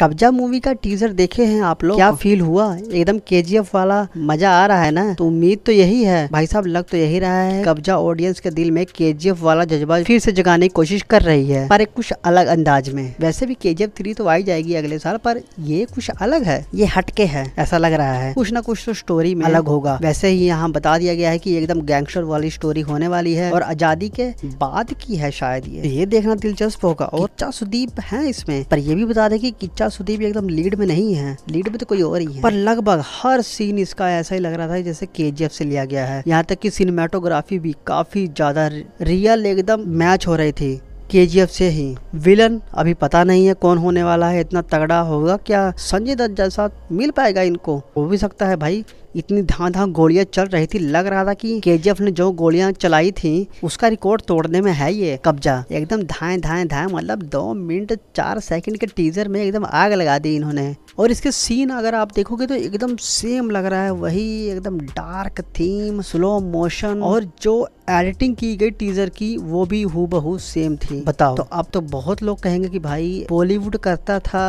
कब्जा मूवी का टीजर देखे हैं आप लोग क्या फील हाँ। हुआ एकदम केजीएफ वाला मजा आ रहा है ना तो उम्मीद तो यही है भाई साहब लग तो यही रहा है कब्जा ऑडियंस के दिल में केजीएफ वाला जज्बा फिर से जगाने की कोशिश कर रही है पर एक कुछ अलग अंदाज में वैसे भी केजीएफ थ्री तो आई जाएगी अगले साल पर ये कुछ अलग है ये हटके है ऐसा लग रहा है कुछ ना कुछ तो स्टोरी में अलग होगा वैसे ही यहाँ बता दिया गया है की एकदम गैंगस्टर वाली स्टोरी होने वाली है और आजादी के बाद की है शायद ये ये देखना दिलचस्प होगा और चा सुदीप है इसमें पर यह भी बता दे की किच्चा क्या सुदीप एकदम लीड में नहीं है लीड में तो कोई और ही है पर लगभग हर सीन इसका ऐसा ही लग रहा था जैसे के से लिया गया है यहाँ तक की सिनेमाटोग्राफी भी काफी ज्यादा रियल एकदम मैच हो रही थी के से ही विलन अभी पता नहीं है कौन होने वाला है इतना तगड़ा होगा क्या संजय दत्त जैसा मिल पाएगा इनको हो भी सकता है भाई इतनी धाँ धां गोलियां चल रही थी लग रहा था कि केजीएफ ने जो गोलियां चलाई थी उसका रिकॉर्ड तोड़ने में है ये कब्जा एकदम धाएं धाएं धाएं मतलब दो मिनट चार सेकंड के टीजर में एकदम आग लगा दी इन्होंने और इसके सीन अगर आप देखोगे तो एकदम सेम लग रहा है वही एकदम डार्क थीम स्लो मोशन और जो एडिटिंग की गई टीजर की वो भी बहु सेम थी बताओ तो अब तो बहुत लोग कहेंगे कि भाई बॉलीवुड करता था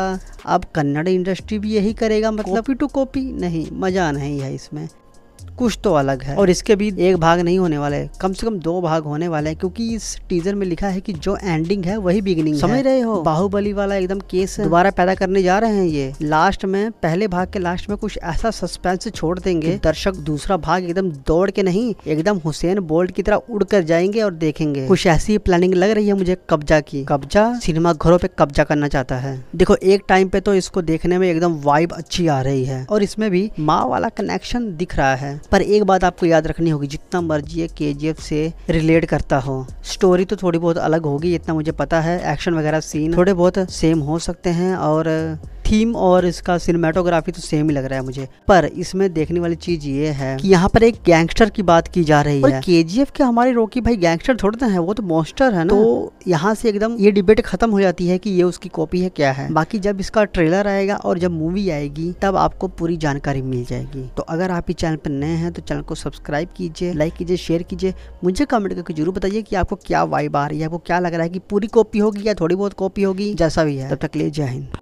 अब कन्नड़ इंडस्ट्री भी यही करेगा मतलब कॉपी टू कॉपी नहीं मजा नहीं है इसमें कुछ तो अलग है और इसके भी एक भाग नहीं होने वाला है कम से कम दो भाग होने वाले है क्योंकि इस टीजर में लिखा है कि जो एंडिंग है वही बिगिनिंग समझ रहे हो बाहुबली वाला एकदम केस दोबारा पैदा करने जा रहे हैं ये लास्ट में पहले भाग के लास्ट में कुछ ऐसा सस्पेंस छोड़ देंगे दर्शक दूसरा भाग एकदम दौड़ के नहीं एकदम हुसैन बोल्ट की तरह उड़ कर जाएंगे और देखेंगे कुछ ऐसी प्लानिंग लग रही है मुझे कब्जा की कब्जा सिनेमा घरों पे कब्जा करना चाहता है देखो एक टाइम पे तो इसको देखने में एकदम वाइब अच्छी आ रही है और इसमें भी माँ वाला कनेक्शन दिख रहा है है पर एक बात आपको याद रखनी होगी जितना मर्जी के जी से रिलेट करता हो स्टोरी तो थोड़ी बहुत अलग होगी इतना मुझे पता है एक्शन वगैरह सीन थोड़े बहुत सेम हो सकते हैं और थीम और इसका सिनेमाटोग्राफी तो सेम ही लग रहा है मुझे पर इसमें देखने वाली चीज ये है कि यहाँ पर एक गैंगस्टर की बात की जा रही है के के हमारे रोकी भाई गैंगस्टर थोड़े ना तो है वो तो मोस्टर है ना तो यहाँ से एकदम ये डिबेट खत्म हो जाती है की ये उसकी कॉपी है क्या है बाकी जब इसका ट्रेलर आएगा और जब मूवी आएगी तब आपको पूरी जानकारी मिल जाएगी तो अगर आप इस चैनल पर नए हैं तो चैनल को सब्सक्राइब कीजिए लाइक कीजिए शेयर कीजिए मुझे कमेंट करके जरूर बताइए कि आपको क्या वाइब आ रही है आपको क्या लग रहा है कि पूरी कॉपी होगी या थोड़ी बहुत कॉपी होगी जैसा भी है तब तक ले जय हिंद